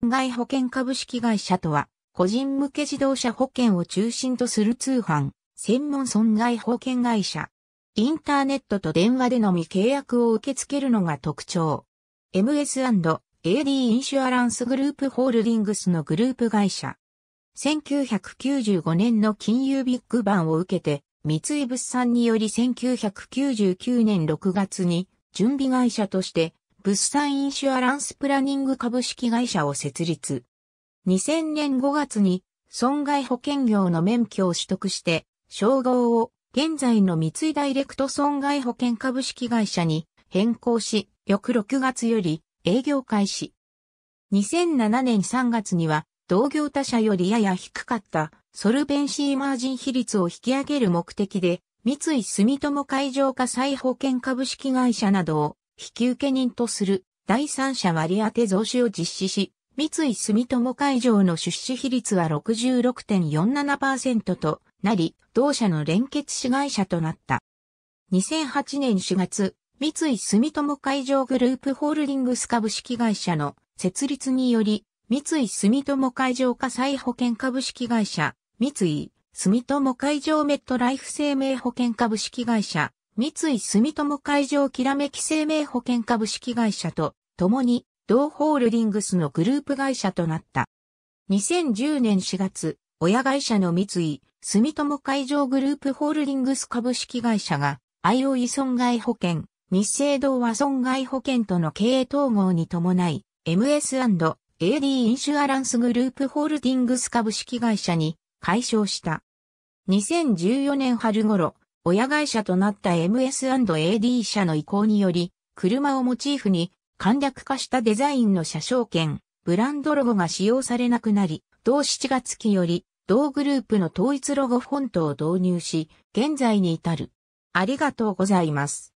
損害保険株式会社とは、個人向け自動車保険を中心とする通販、専門損害保険会社。インターネットと電話でのみ契約を受け付けるのが特徴。MS&AD インシュアランスグループホールディングスのグループ会社。1995年の金融ビッグバンを受けて、三井物産により1999年6月に準備会社として物産インシュアランスプランニング株式会社を設立。2000年5月に損害保険業の免許を取得して、称号を現在の三井ダイレクト損害保険株式会社に変更し、翌6月より営業開始。2007年3月には同業他社よりやや低かったソルベンシーマージン比率を引き上げる目的で三井住友海上火災保険株式会社などを引受人とする第三者割当増資を実施し、三井住友海上の出資比率は66.47%となり、同社の連結子会社となった。2008年4月、三井住友海上グループホールディングス株式会社の設立により、三井住友海上火災保険株式会社、三井住友海上メットライフ生命保険株式会社、三井住友海上きらめき生命保険株式会社と共に同ホールディングスのグループ会社となった。2010年4月、親会社の三井住友海上グループホールディングス株式会社が IOE 損害保険、日清同和損害保険との経営統合に伴い MS&AD インシュアランスグループホールディングス株式会社に解消した。2014年春頃、親会社となった MS&AD 社の意向により、車をモチーフに簡略化したデザインの車掌券、ブランドロゴが使用されなくなり、同7月期より、同グループの統一ロゴフォントを導入し、現在に至る。ありがとうございます。